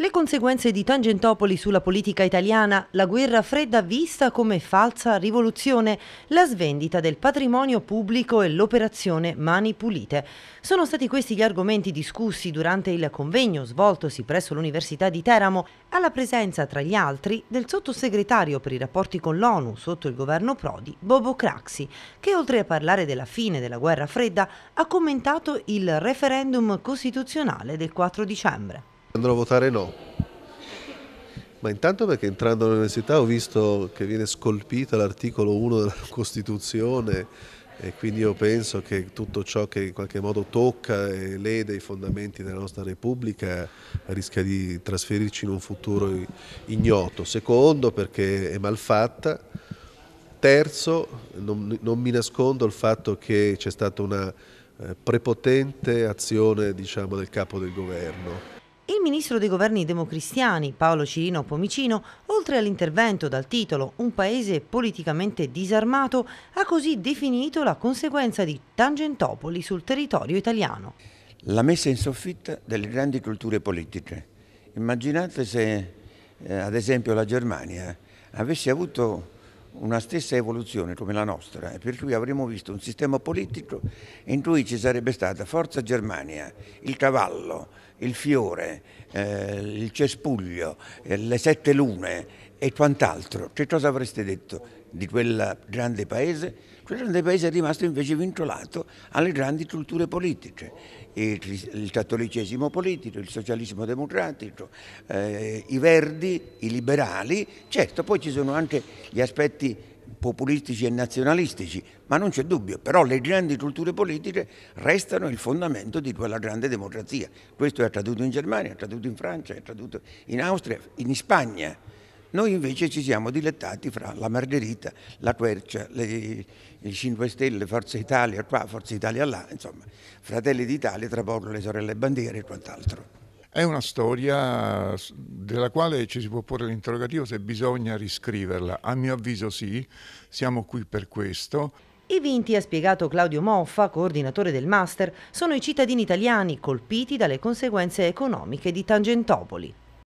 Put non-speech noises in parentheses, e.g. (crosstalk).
Le conseguenze di Tangentopoli sulla politica italiana, la guerra fredda vista come falsa rivoluzione, la svendita del patrimonio pubblico e l'operazione Mani Pulite. Sono stati questi gli argomenti discussi durante il convegno svoltosi presso l'Università di Teramo, alla presenza tra gli altri del sottosegretario per i rapporti con l'ONU sotto il governo Prodi, Bobo Craxi, che oltre a parlare della fine della guerra fredda ha commentato il referendum costituzionale del 4 dicembre. Andrò a votare no, ma intanto perché entrando all'università ho visto che viene scolpito l'articolo 1 della (laughs) Costituzione e quindi io penso che tutto ciò che in qualche modo tocca e lede i fondamenti della nostra Repubblica rischia di trasferirci in un futuro ignoto. Secondo perché è malfatta. Terzo, non, non mi nascondo il fatto che c'è stata una eh, prepotente azione diciamo, del capo del governo il ministro dei governi democristiani Paolo Cirino Pomicino, oltre all'intervento dal titolo Un paese politicamente disarmato, ha così definito la conseguenza di Tangentopoli sul territorio italiano. La messa in soffitta delle grandi culture politiche. Immaginate se, eh, ad esempio, la Germania avesse avuto una stessa evoluzione come la nostra, per cui avremmo visto un sistema politico in cui ci sarebbe stata Forza Germania, il cavallo, il fiore, eh, il cespuglio, eh, le sette lune, e quant'altro. Che cosa avreste detto di quel grande paese? Quel grande paese è rimasto invece vincolato alle grandi culture politiche, il cattolicesimo politico, il socialismo democratico, eh, i verdi, i liberali, certo poi ci sono anche gli aspetti populistici e nazionalistici, ma non c'è dubbio, però le grandi culture politiche restano il fondamento di quella grande democrazia. Questo è accaduto in Germania, è accaduto in Francia, è accaduto in Austria, in Spagna. Noi invece ci siamo dilettati fra la Margherita, la Quercia, le, i 5 Stelle, Forza Italia qua, Forza Italia là, insomma, Fratelli d'Italia, tra poco le sorelle bandiere e quant'altro. È una storia della quale ci si può porre l'interrogativo se bisogna riscriverla. A mio avviso sì, siamo qui per questo. I vinti, ha spiegato Claudio Moffa, coordinatore del Master, sono i cittadini italiani colpiti dalle conseguenze economiche di Tangentopoli.